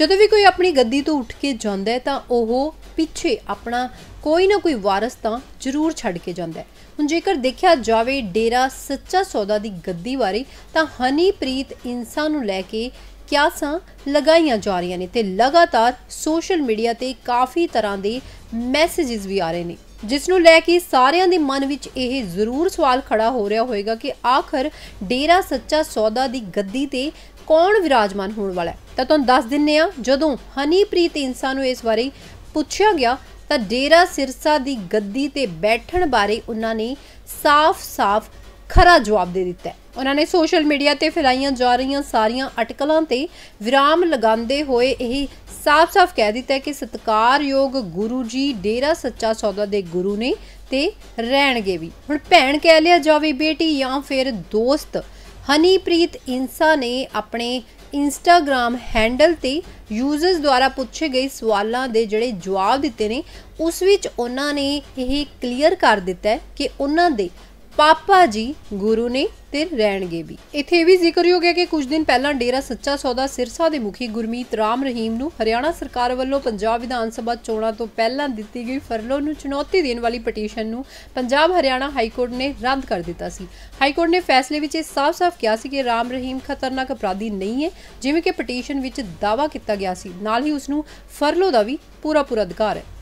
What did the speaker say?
ਜਦੋਂ ਵੀ ਕੋਈ ਆਪਣੀ ਗੱਦੀ ਤੋਂ ਉੱਠ ਕੇ ਜਾਂਦਾ ਹੈ ਤਾਂ ਉਹ ਪਿੱਛੇ ਆਪਣਾ ਕੋਈ ਨਾ ਕੋਈ ਵਾਰਸ ਤਾਂ ਜ਼ਰੂਰ ਛੱਡ ਕੇ ਜਾਂਦਾ ਹੈ ਹੁਣ ਜੇਕਰ ਦੇਖਿਆ ਜਾਵੇ ਡੇਰਾ ਸੱਚਾ ਸੌਦਾ ਦੀ ਗੱਦੀ ਬਾਰੇ ਤਾਂ ਹਨੀਪ੍ਰੀਤ ਇਨਸਾਨ ਨੂੰ ਲੈ ਕੇ ਕਿਆਸਾਂ ਲਗਾਈਆਂ ਜਾ ਰਹੀਆਂ ਨੇ ਤੇ ਲਗਾਤਾਰ ਸੋਸ਼ਲ ਮੀਡੀਆ ਤੇ ਕਾਫੀ ਤਰ੍ਹਾਂ ਦੇ ਮੈਸੇजेस ਵੀ ਆ ਰਹੇ ਨੇ ਜਿਸ ਨੂੰ ਲੈ ਕੇ ਸਾਰਿਆਂ ਦੇ ਮਨ ਵਿੱਚ ਇਹ ਜ਼ਰੂਰ ਸਵਾਲ ਖੜਾ ਹੋ ਰਿਹਾ ਹੋਵੇਗਾ ਕਿ ਆਖਰ ਡੇਰਾ ਸੱਚਾ ਸੌਦਾ ਦੀ ਗੱਦੀ ਤੇ ਕੌਣ ਵਿਰਾਜਮਾਨ ਹੋਣ ਵਾਲਾ ਹੈ ਤਾਂ ਤੁਹਾਨੂੰ ਦੱਸ ਦਿੰਨੇ ਆ ਜਦੋਂ ਹਨੀਪ੍ਰੀਤ ਇਨਸਾਨ ਨੂੰ ਇਸ ਬਾਰੇ ਪੁੱਛਿਆ ਗਿਆ ਤਾਂ ਡੇਰਾ ਸਿਰਸਾ ਦੀ ਗੱਦੀ ਤੇ ਬੈਠਣ ਬਾਰੇ ਉਹਨਾਂ ਨੇ ਸਾਫ਼-ਸਾਫ਼ ਖਰਾ ਜਵਾਬ ਦੇ ਦਿੱਤਾ ਉਹਨਾਂ ਨੇ ਸੋਸ਼ਲ ਮੀਡੀਆ ਤੇ ਫੈਲਾਈਆਂ ਜਾ ਰਹੀਆਂ ਸਾਰੀਆਂ ਅਟਕਲਾਂ ਤੇ ਵਿਰਾਮ ਲਗਾਉਂਦੇ ਹੋਏ ਇਹ ਸਾਫ਼-ਸਾਫ਼ ਕਹਿ ਦਿੱਤਾ ਕਿ ਸਤਕਾਰਯੋਗ ਗੁਰੂ ਜੀ ਡੇਰਾ ਸੱਚਾ ਸੌਦਾ ਦੇ ਗੁਰੂ ਨੇ ਤੇ ਰਹਿਣਗੇ ਵੀ ਹੁਣ ਭੈਣ ਕਹਿ ਲਿਆ ਜਾਵੇ ਬੇਟੀ ਜਾਂ ਫਿਰ ਦੋਸਤ ਹਨੀਪ੍ਰੀਤ ਇਨਸਾ ਨੇ ਆਪਣੇ ਇੰਸਟਾਗ੍ਰam ਹੈਂਡਲ ਤੇ ਯੂਜ਼ਰਸ ਦੁਆਰਾ ਪੁੱਛੇ ਗਏ ਸਵਾਲਾਂ ਦੇ ਜਿਹੜੇ ਜਵਾਬ ਦਿੱਤੇ ਨੇ ਉਸ ਵਿੱਚ ਉਹਨਾਂ ਨੇ ਇਹ ਕਲੀਅਰ ਕਰ ਦਿੱਤਾ ਕਿ ਉਹਨਾਂ ਦੇ ਪਾਪਾ ਜੀ ਗੁਰੂ ਨੇ ਤੇ ਰਹਿਣਗੇ ਵੀ ਇੱਥੇ ਵੀ ਜ਼ਿਕਰ ਹੋ ਗਿਆ ਕਿ ਕੁਝ ਦਿਨ ਪਹਿਲਾਂ ਡੇਰਾ ਸੱਚਾ ਸੌਦਾ ਸਿਰਸਾ ਦੇ ਮੁਖੀ ਗੁਰਮੀਤ ਰਾਮ ਰਹੀਮ ਨੂੰ ਹਰਿਆਣਾ ਸਰਕਾਰ ਵੱਲੋਂ ਪੰਜਾਬ ਵਿਧਾਨ ਸਭਾ ਚੋਣਾਂ ਤੋਂ ਪਹਿਲਾਂ ਦਿੱਤੀ ਗਈ ਫਰਲੋ ਨੂੰ ਚੁਣੌਤੀ ਦੇਣ ਵਾਲੀ ਪਟੀਸ਼ਨ ਨੂੰ ਪੰਜਾਬ ਹਰਿਆਣਾ ਹਾਈ ਕੋਰਟ ਨੇ ਰੱਦ ਕਰ ਦਿੱਤਾ ਸੀ ਹਾਈ ਕੋਰਟ ਨੇ ਫੈਸਲੇ ਵਿੱਚ ਇਹ ਸਾਫ਼-ਸਾਫ਼ ਕਿਹਾ ਸੀ ਕਿ ਰਾਮ ਰਹੀਮ ਖਤਰਨਾਕ ਅਪਰਾਧੀ ਨਹੀਂ ਹੈ ਜਿਵੇਂ ਕਿ ਪਟੀਸ਼ਨ ਵਿੱਚ ਦਾਵਾ ਕੀਤਾ ਗਿਆ ਸੀ ਨਾਲ ਹੀ ਉਸ ਨੂੰ ਫਰਲੋ ਦਾ ਵੀ ਪੂਰਾ ਪੂਰਾ ਅਧਿਕਾਰ ਹੈ